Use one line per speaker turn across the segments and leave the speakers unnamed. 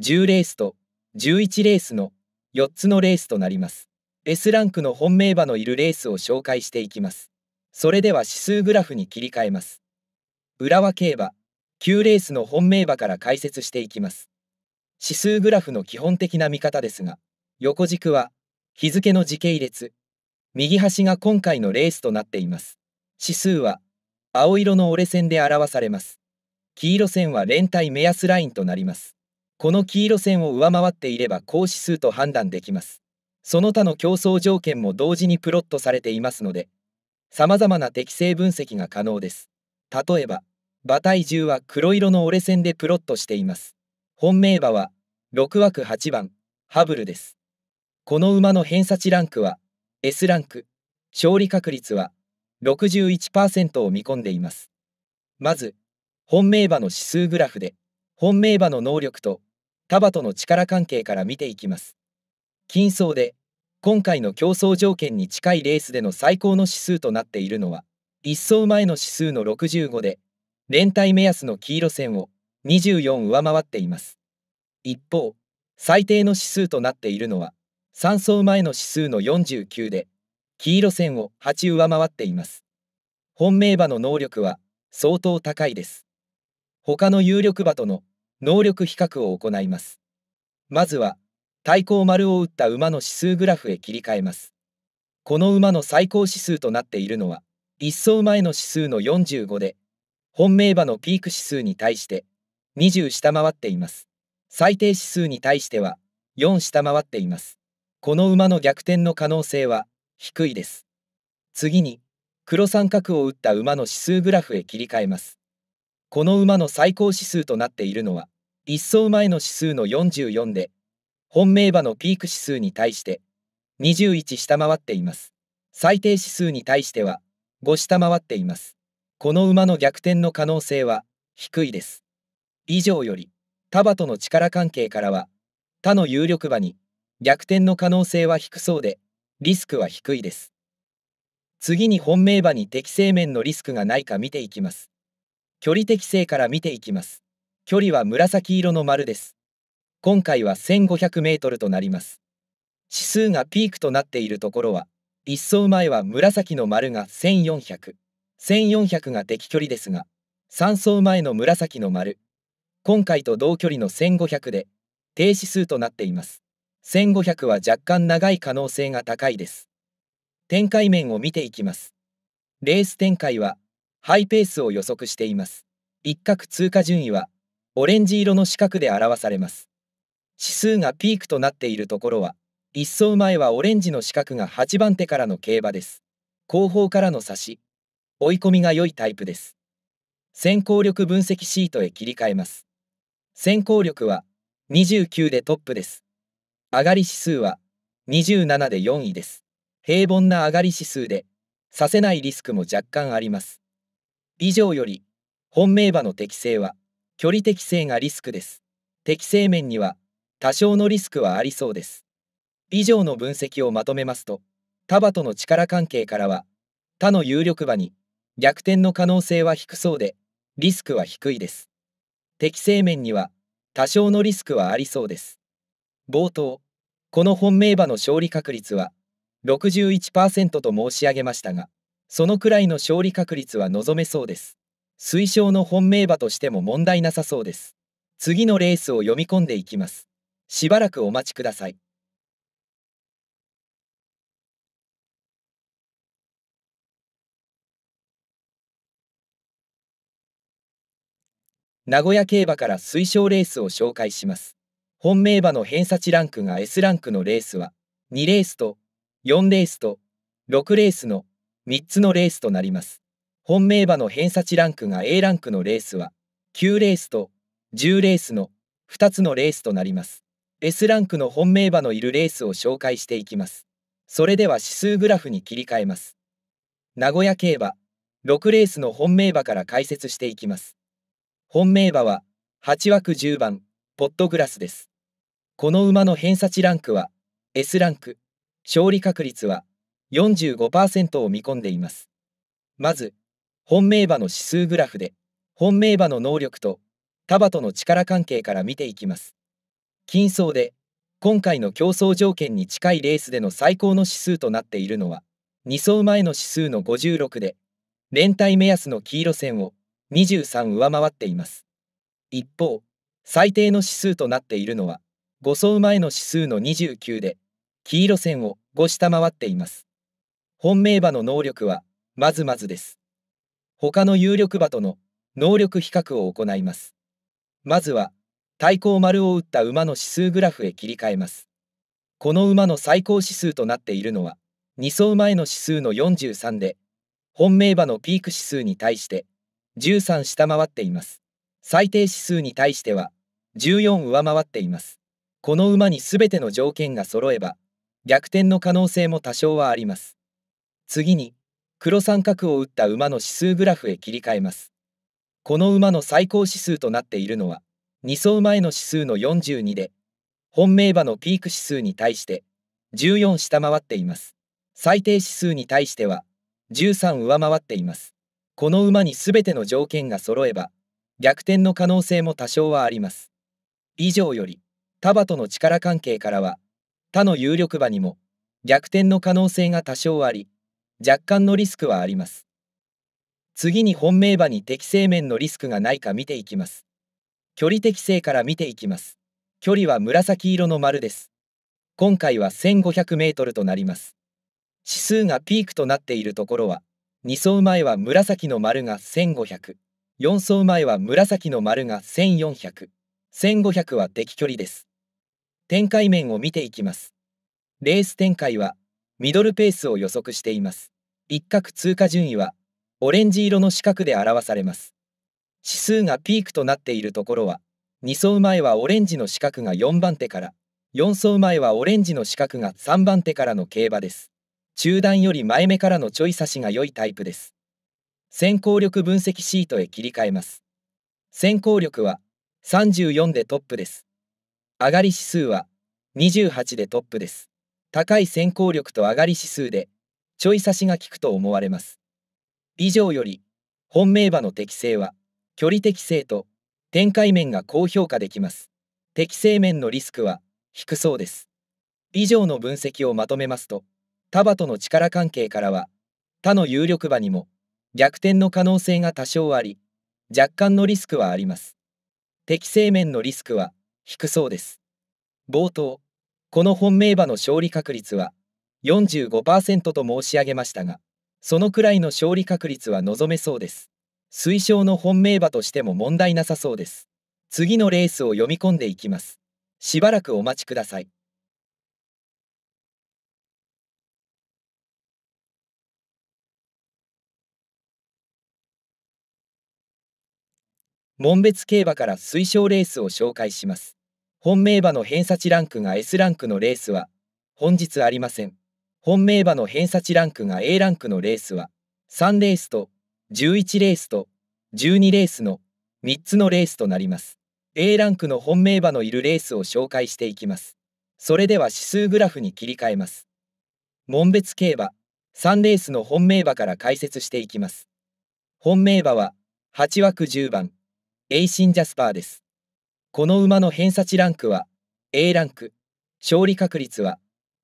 10レースと11レースの4つのレースとなります。S ランクの本命馬のいるレースを紹介していきます。それでは指数グラフに切り替えます。浦和競馬、9レースの本命馬から解説していきます。指数グラフの基本的な見方ですが、横軸は日付の時系列、右端が今回のレースとなっています。指数は青色の折れ線で表されます。黄色線は連帯目安ラインとなります。この黄色線を上回っていれば高指数と判断できます。その他の競争条件も同時にプロットされていますので、様々な適性分析が可能です。例えば、馬体重は黒色の折れ線でプロットしています。本命馬は6枠8番、ハブルです。この馬の偏差値ランクは S ランク、勝利確率は61%を見込んでいます。まず、本命馬の指数グラフで、本命馬の能力と束との力関係から見ていきます。金層で今回の競争条件に近いレースでの最高の指数となっているのは1走前の指数の65で連帯目安の黄色線を24上回っています一方最低の指数となっているのは3走前の指数の49で黄色線を8上回っています本命馬の能力は相当高いです他の有力馬との能力比較を行います。まずは、対抗丸を打った馬の指数グラフへ切り替えます。この馬の最高指数となっているのは、1走前の指数の45で、本命馬のピーク指数に対して20下回っています。最低指数に対しては4下回っています。この馬の逆転の可能性は低いです。次に、黒三角を打った馬の指数グラフへ切り替えます。この馬の最高指数となっているのは、一走前の指数の44で、本命馬のピーク指数に対して21下回っています。最低指数に対しては5下回っています。この馬の逆転の可能性は低いです。以上より、タバとの力関係からは、他の有力馬に逆転の可能性は低そうで、リスクは低いです。次に本命馬に適正面のリスクがないか見ていきます。距離適性から見ていきます。距離は紫色の丸です。今回は1500メートルとなります。指数がピークとなっているところは、1走前は紫の丸が1400、1400が適距離ですが、3走前の紫の丸、今回と同距離の1500で、低指数となっています。1500は若干長い可能性が高いです。展開面を見ていきます。レース展開はハイペースを予測しています。一角通過順位はオレンジ色の四角で表されます。指数がピークとなっているところは、一走前はオレンジの四角が8番手からの競馬です。後方からの差し、追い込みが良いタイプです。先行力分析シートへ切り替えます。先行力は29でトップです。上がり指数は27で4位です。平凡な上がり指数で、させないリスクも若干あります。以上より本命馬の適正は距離適性がリスクです適正面には多少のリスクはありそうです以上の分析をまとめますと他馬との力関係からは他の有力馬に逆転の可能性は低そうでリスクは低いです適正面には多少のリスクはありそうです冒頭この本命馬の勝利確率は61%と申し上げましたがそのくらいの勝利確率は望めそうです。推奨の本命馬としても問題なさそうです。次のレースを読み込んでいきます。しばらくお待ちください。名古屋競馬から推奨レースを紹介します。本命馬の偏差値ランクが S ランクのレースは、2レースと、4レースと、6レースの3つのレースとなります。本命馬の偏差値ランクが A ランクのレースは、9レースと10レースの2つのレースとなります。S ランクの本命馬のいるレースを紹介していきます。それでは指数グラフに切り替えます。名古屋競馬、6レースの本命馬から解説していきます。本命馬は、8枠10番、ポットグラスです。この馬の偏差値ランクは、S ランク、勝利確率は45%を見込んでいます。まず、本命馬の指数グラフで、本命馬の能力と束との力関係から見ていきます。金層で、今回の競争条件に近いレースでの最高の指数となっているのは、2走前の指数の56で、連帯目安の黄色線を23上回っています。一方、最低の指数となっているのは、5走前の指数の29で、黄色線を5下回っています。本命馬の能力はまずまずです。他の有力馬との能力比較を行います。まずは、対抗丸を打った馬の指数グラフへ切り替えます。この馬の最高指数となっているのは、2走前の指数の43で、本命馬のピーク指数に対して13下回っています。最低指数に対しては14上回っています。この馬に全ての条件が揃えば、逆転の可能性も多少はあります。次に、黒三角を打った馬の指数グラフへ切り替えます。この馬の最高指数となっているのは、2走前の指数の42で、本命馬のピーク指数に対して、14下回っています。最低指数に対しては、13上回っています。この馬に全ての条件が揃えば、逆転の可能性も多少はあります。以上より、タバとの力関係からは、他の有力馬にも、逆転の可能性が多少あり、若干のリスクはあります。次に本命場に適正面のリスクがないか見ていきます。距離適正から見ていきます。距離は紫色の丸です。今回は1500メートルとなります。指数がピークとなっているところは、2走前は紫の丸が1500、4走前は紫の丸が1400、1500は適距離です。展開面を見ていきます。レース展開はミドルペースを予測しています。一角通過順位は、オレンジ色の四角で表されます。指数がピークとなっているところは、2走前はオレンジの四角が4番手から、4走前はオレンジの四角が3番手からの競馬です。中段より前目からのちょい差しが良いタイプです。先行力分析シートへ切り替えます。先行力は34でトップです。上がり指数は28でトップです。高い先行力と上がり指数でちょい差しが効くと思われます以上より本命馬の適性は距離適性と展開面が高評価できます適性面のリスクは低そうです以上の分析をまとめますと他馬との力関係からは他の有力馬にも逆転の可能性が多少あり若干のリスクはあります適正面のリスクは低そうです冒頭この本命馬の勝利確率は45%と申し上げましたが、そのくらいの勝利確率は望めそうです。推奨の本命馬としても問題なさそうです。次のレースを読み込んでいきます。しばらくお待ちください。門別競馬から推奨レースを紹介します。本命馬の偏差値ランクが S ランクのレースは、本日ありません。本命馬の偏差値ランクが A ランクのレースは、3レースと11レースと12レースの3つのレースとなります。A ランクの本命馬のいるレースを紹介していきます。それでは指数グラフに切り替えます。門別競馬、3レースの本命馬から解説していきます。本命馬は、8枠10番、エイシンジャスパーです。この馬の偏差値ランクは A ランク、勝利確率は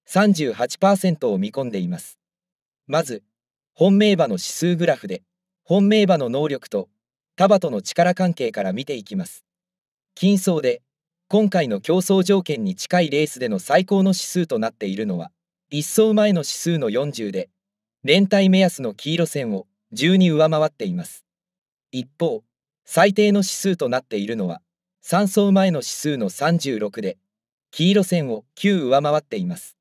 38%を見込んでいます。まず、本命馬の指数グラフで、本命馬の能力と他馬との力関係から見ていきます。金層で、今回の競争条件に近いレースでの最高の指数となっているのは、1走前の指数の40で、連帯目安の黄色線を10に上回っています。一方、最低の指数となっているのは、3走前の指数の36で、黄色線を9上回っています。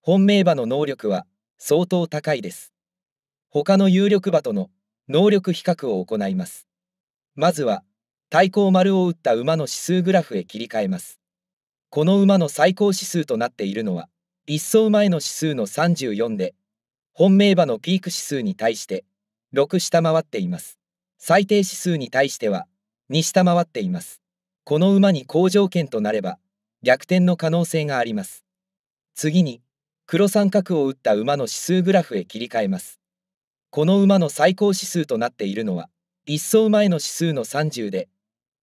本命馬の能力は相当高いです。他の有力馬との能力比較を行います。まずは、対抗丸を打った馬の指数グラフへ切り替えます。この馬の最高指数となっているのは、1走前の指数の34で、本命馬のピーク指数に対して6下回っています。最低指数に対しては2下回っています。この馬に好条件となれば、逆転の可能性があります。次に、黒三角を打った馬の指数グラフへ切り替えます。この馬の最高指数となっているのは、1走前の指数の30で、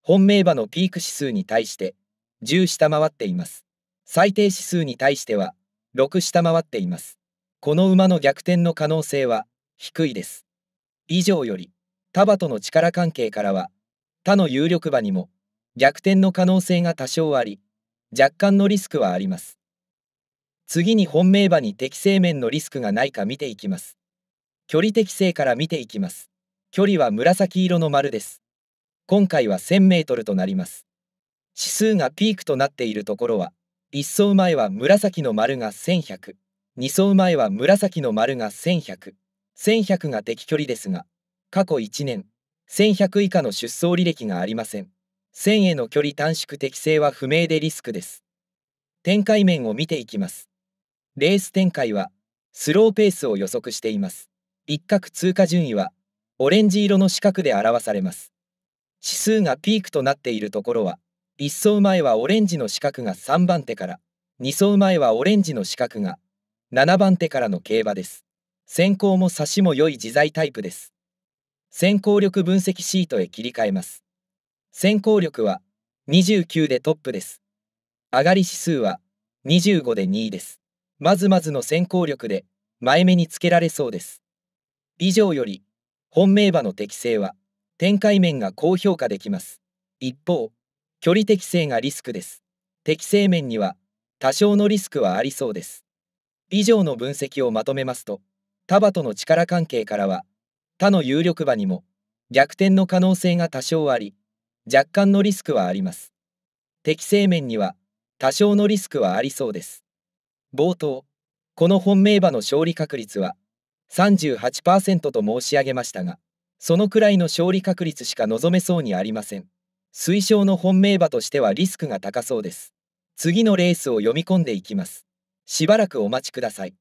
本命馬のピーク指数に対して10下回っています。最低指数に対しては6下回っています。この馬の逆転の可能性は低いです。以上より、タバとの力関係からは、他の有力馬にも逆転の可能性が多少あり、若干のリスクはあります。次に本命馬に適正面のリスクがないか見ていきます。距離適正から見ていきます。距離は紫色の丸です。今回は1000メートルとなります。指数がピークとなっているところは、1走前は紫の丸が1100、2走前は紫の丸が1100、1100が適距離ですが、過去1年、1100以下の出走履歴がありません。線への距離短縮適性は不明でリスクです。展開面を見ていきます。レース展開は、スローペースを予測しています。一角通過順位は、オレンジ色の四角で表されます。指数がピークとなっているところは、1走前はオレンジの四角が3番手から、2走前はオレンジの四角が7番手からの競馬です。先行も差しも良い自在タイプです。先行力分析シートへ切り替えます。先行力は29でトップです。上がり指数は25で2位です。まずまずの先行力で前目につけられそうです。以上より本命馬の適性は展開面が高評価できます。一方、距離適性がリスクです。適性面には多少のリスクはありそうです。以上の分析をまとめますと、タバとの力関係からは他の有力馬にも逆転の可能性が多少あり、若干のリスクはあります。適正面には多少のリスクはありそうです。冒頭、この本命馬の勝利確率は38%と申し上げましたが、そのくらいの勝利確率しか望めそうにありません。推奨の本命馬としてはリスクが高そうです。次のレースを読み込んでいきます。しばらくお待ちください。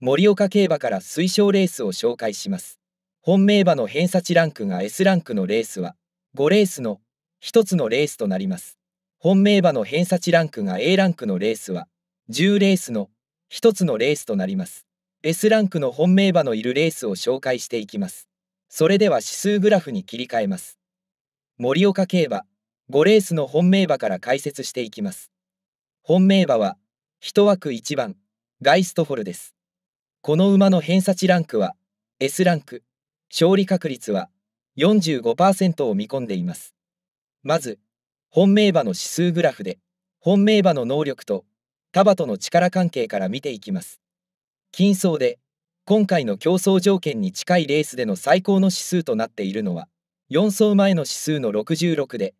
盛岡競馬から推奨レースを紹介します。本命馬の偏差値ランクが S ランクのレースは、5レースの1つのレースとなります。本命馬の偏差値ランクが A ランクのレースは、10レースの1つのレースとなります。S ランクの本命馬のいるレースを紹介していきます。それでは指数グラフに切り替えます。盛岡競馬、5レースの本命馬から解説していきます。本命馬は、1枠1番、ガイストフォルです。この馬の偏差値ランクは S ランク、勝利確率は45%を見込んでいます。まず、本命馬の指数グラフで、本命馬の能力とタバとの力関係から見ていきます。金層で、今回の競争条件に近いレースでの最高の指数となっているのは、4層前の指数の66で、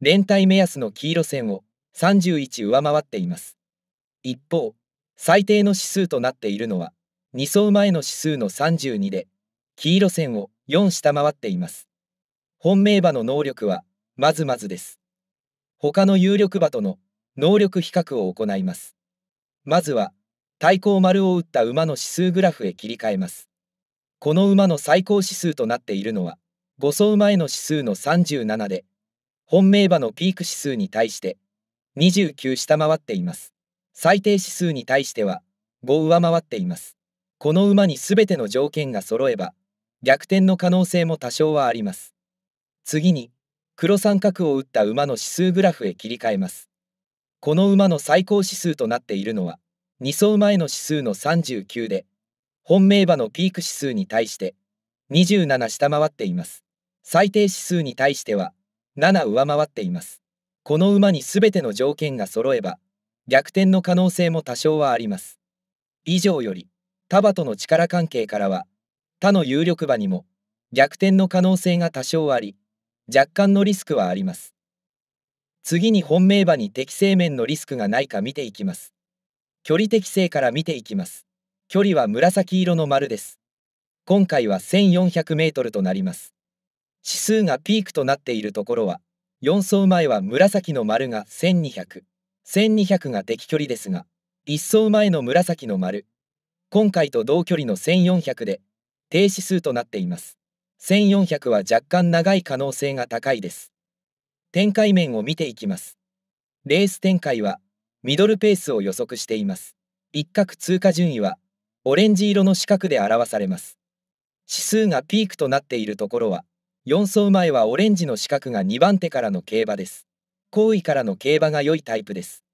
連帯目安の黄色線を31上回っています。一方、最低の指数となっているのは、2走前の指数の32で、黄色線を4下回っています。本命馬の能力は、まずまずです。他の有力馬との能力比較を行います。まずは、対抗丸を打った馬の指数グラフへ切り替えます。この馬の最高指数となっているのは、5走前の指数の37で、本命馬のピーク指数に対して、29下回っています。最低指数に対しては、5上回っています。この馬に全ての条件が揃えば逆転の可能性も多少はあります次に黒三角を打った馬の指数グラフへ切り替えますこの馬の最高指数となっているのは2走前の指数の39で本命馬のピーク指数に対して27下回っています最低指数に対しては7上回っていますこの馬に全ての条件が揃えば逆転の可能性も多少はあります以上より他馬との力関係からは他の有力馬にも逆転の可能性が多少あり若干のリスクはあります次に本命馬に適正面のリスクがないか見ていきます距離適正から見ていきます距離は紫色の丸です今回は 1400m となります指数がピークとなっているところは4走前は紫の丸が12001200が適距離ですが1走前の紫の丸今回と同距離の1400で低指数となっています。1400は若干長い可能性が高いです。展開面を見ていきます。レース展開はミドルペースを予測しています。一角通過順位はオレンジ色の四角で表されます。指数がピークとなっているところは4走前はオレンジの四角が2番手からの競馬です。後位からの競馬が良いタイプです。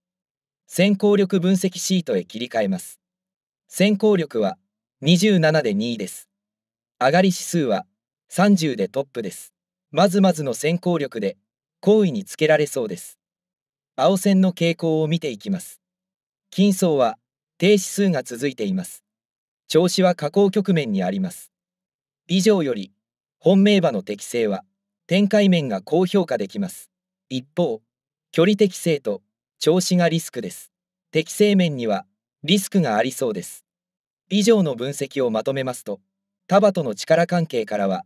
先行力分析シートへ切り替えます。先行力は27で2位です。上がり指数は30でトップです。まずまずの先行力で好位につけられそうです。青線の傾向を見ていきます。金層は低指数が続いています。調子は下降局面にあります。以上より本命馬の適性は展開面が高評価できます。一方、距離適性と調子がリスクです。適性面にはリスクがありそうです。以上の分析をまとめますと、タバとの力関係からは、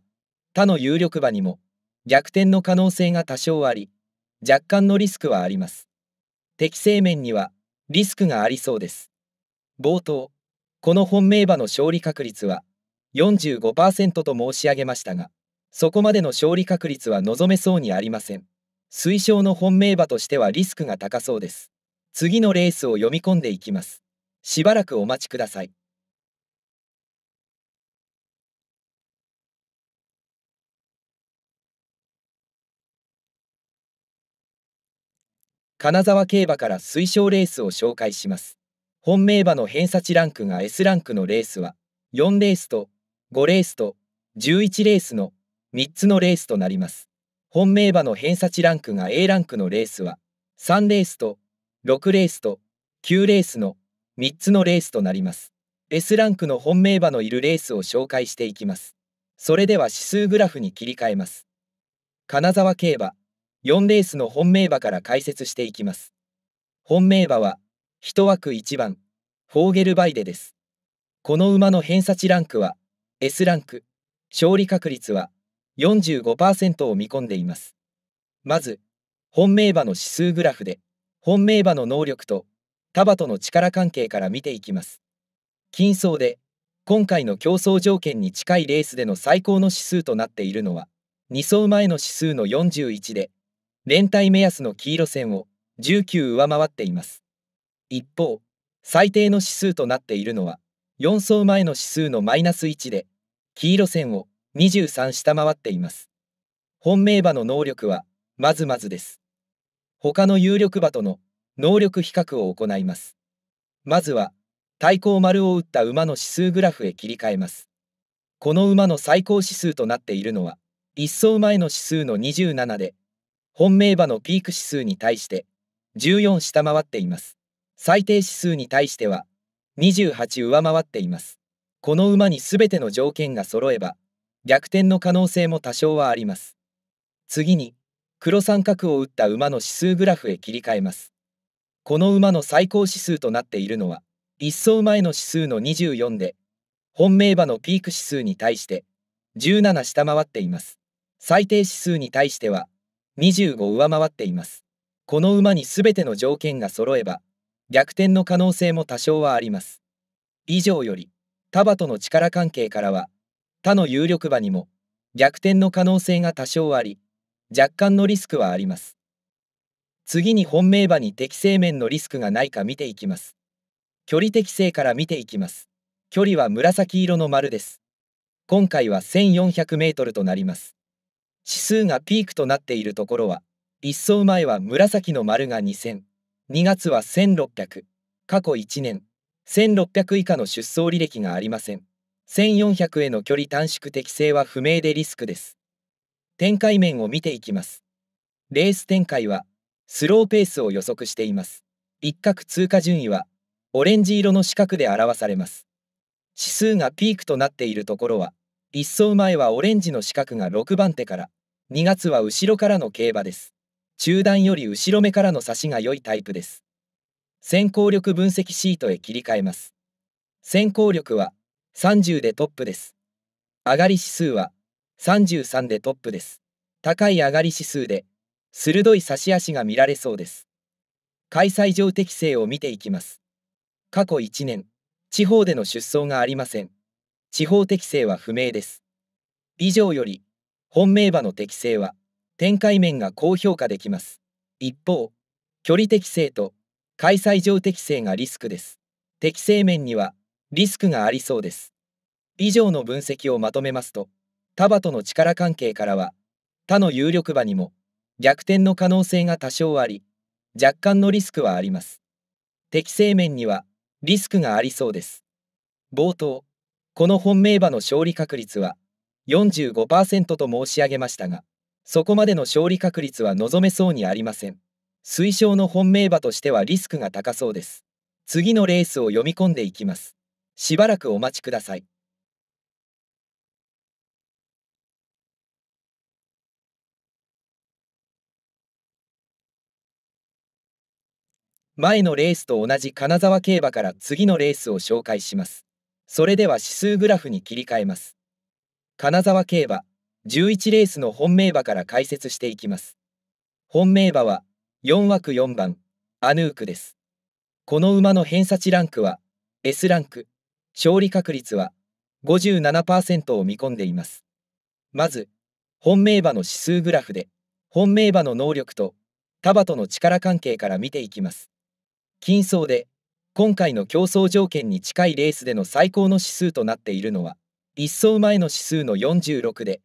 他の有力馬にも逆転の可能性が多少あり、若干のリスクはあります。適正面にはリスクがありそうです。冒頭、この本命馬の勝利確率は45%と申し上げましたが、そこまでの勝利確率は望めそうにありません。推奨の本命馬としてはリスクが高そうです。次のレースを読み込んでいきます。しばらくお待ちください。金沢競馬から推奨レースを紹介します。本命馬の偏差値ランクが S ランクのレースは、4レースと5レースと11レースの3つのレースとなります。本命馬の偏差値ランクが A ランクのレースは、3レースと6レースと9レースの3つのレースとなります。S ランクの本命馬のいるレースを紹介していきます。それでは指数グラフに切り替えます。金沢競馬、4レースの本命馬から解説していきます。本命馬は、1枠1番、フォーゲルバイデです。この馬の偏差値ランクは、S ランク、勝利確率は45%を見込んでいます。まず、本命馬の指数グラフで、本命馬の能力とカバとの力関係から見ていきます。金層で、今回の競争条件に近いレースでの最高の指数となっているのは、2走前の指数の41で、連帯目安の黄色線を19上回っています。一方、最低の指数となっているのは、4走前の指数のマイナス1で、黄色線を23下回っています。本命馬の能力は、まずまずです。他の有力馬との能力比較を行います。まずは、対抗丸を打った馬の指数グラフへ切り替えます。この馬の最高指数となっているのは、1走前の指数の27で、本命馬のピーク指数に対して14下回っています。最低指数に対しては28上回っています。この馬に全ての条件が揃えば、逆転の可能性も多少はあります。次に、黒三角を打った馬の指数グラフへ切り替えます。この馬の最高指数となっているのは、1走前の指数の24で、本命馬のピーク指数に対して17下回っています。最低指数に対しては25上回っています。この馬に全ての条件が揃えば、逆転の可能性も多少はあります。以上より、タバとの力関係からは、他の有力馬にも逆転の可能性が多少あり、若干のリスクはあります。次に本命馬に適正面のリスクがないか見ていきます。距離適正から見ていきます。距離は紫色の丸です。今回は1400メートルとなります。指数がピークとなっているところは、一走前は紫の丸が2000、2月は1600、過去1年、1600以下の出走履歴がありません。1400への距離短縮適正は不明でリスクです。展開面を見ていきます。レース展開はスローペースを予測しています。一角通過順位は、オレンジ色の四角で表されます。指数がピークとなっているところは、一走前はオレンジの四角が6番手から、2月は後ろからの競馬です。中段より後ろ目からの差しが良いタイプです。先行力分析シートへ切り替えます。先行力は30でトップです。上がり指数は33でトップです。高い上がり指数で鋭い差し足が見られそうです。開催上適性を見ていきます。過去1年、地方での出走がありません。地方適性は不明です。以上より、本命馬の適性は、展開面が高評価できます。一方、距離適性と開催上適性がリスクです。適性面にはリスクがありそうです。以上の分析をまとめますと、タバとの力関係からは、他の有力馬にも逆転の可能性が多少あり、若干のリスクはあります。適正面にはリスクがありそうです。冒頭、この本命馬の勝利確率は45%と申し上げましたが、そこまでの勝利確率は望めそうにありません。推奨の本命馬としてはリスクが高そうです。次のレースを読み込んでいきます。しばらくお待ちください。前のレースと同じ金沢競馬から次のレースを紹介します。それでは指数グラフに切り替えます。金沢競馬、11レースの本命馬から解説していきます。本命馬は、4枠4番、アヌークです。この馬の偏差値ランクは、S ランク、勝利確率は57%を見込んでいます。まず、本命馬の指数グラフで、本命馬の能力と、タバとの力関係から見ていきます。金層で今回の競争条件に近いレースでの最高の指数となっているのは1走前の指数の46で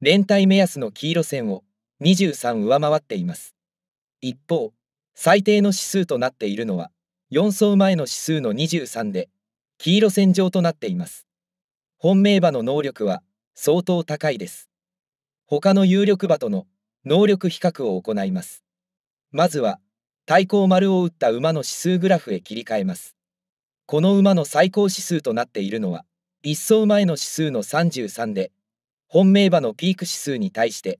連帯目安の黄色線を23上回っています一方最低の指数となっているのは4走前の指数の23で黄色線上となっています本命馬の能力は相当高いです他の有力馬との能力比較を行いますまずは対抗丸を打った馬の指数グラフへ切り替えます。この馬の最高指数となっているのは、1走前の指数の33で、本命馬のピーク指数に対して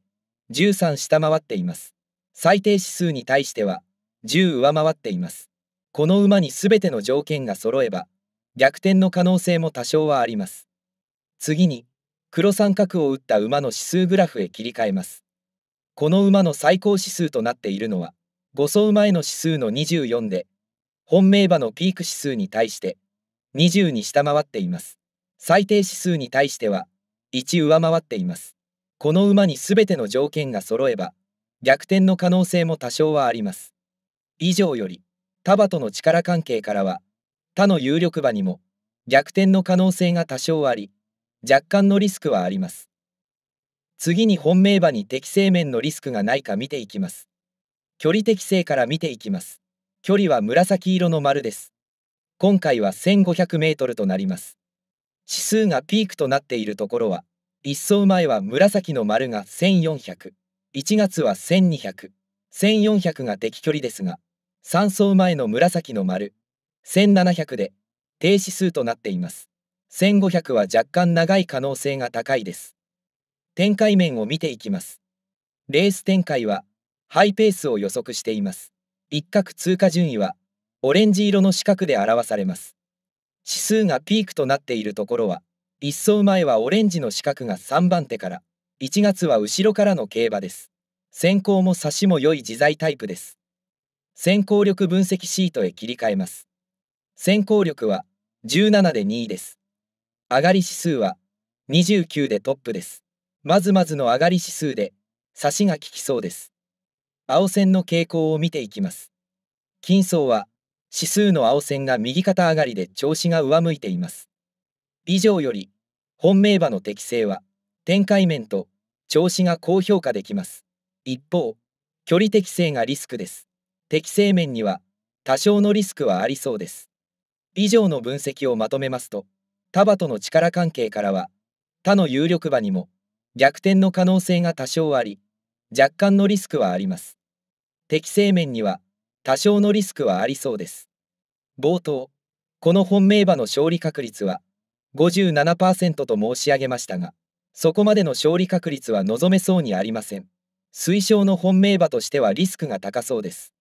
13下回っています。最低指数に対しては10上回っています。この馬に全ての条件が揃えば、逆転の可能性も多少はあります。次に、黒三角を打った馬の指数グラフへ切り替えます。この馬の最高指数となっているのは、5走前の指数の24で、本命馬のピーク指数に対して20に下回っています。最低指数に対しては1上回っています。この馬に全ての条件が揃えば、逆転の可能性も多少はあります。以上より、タバとの力関係からは、他の有力馬にも逆転の可能性が多少あり、若干のリスクはあります。次に本命馬に適正面のリスクがないか見ていきます。距離適性から見ていきます。距離は紫色の丸です。今回は1500メートルとなります。指数がピークとなっているところは、一層前は紫の丸が1400、1月は1200、1400が適距離ですが、3層前の紫の丸、1700で低指数となっています。1500は若干長い可能性が高いです。展開面を見ていきます。レース展開はハイペースを予測しています。一角通過順位はオレンジ色の四角で表されます。指数がピークとなっているところは、一走前はオレンジの四角が3番手から、1月は後ろからの競馬です。先行も差しも良い自在タイプです。先行力分析シートへ切り替えます。先行力は17で2位です。上がり指数は29でトップです。まずまずの上がり指数で、差しが効きそうです。青線の傾向を見ていきます。金層は指数の青線が右肩上がりで調子が上向いています。以上より本命馬の適性は展開面と調子が高評価できます。一方、距離適性がリスクです。適性面には多少のリスクはありそうです。以上の分析をまとめますと、タバとの力関係からは他の有力馬にも逆転の可能性が多少あり、若干のリスクはあります。適正面には多少のリスクはありそうです。冒頭、この本命馬の勝利確率は57%と申し上げましたが、そこまでの勝利確率は望めそうにありません。推奨の本命馬としてはリスクが高そうです。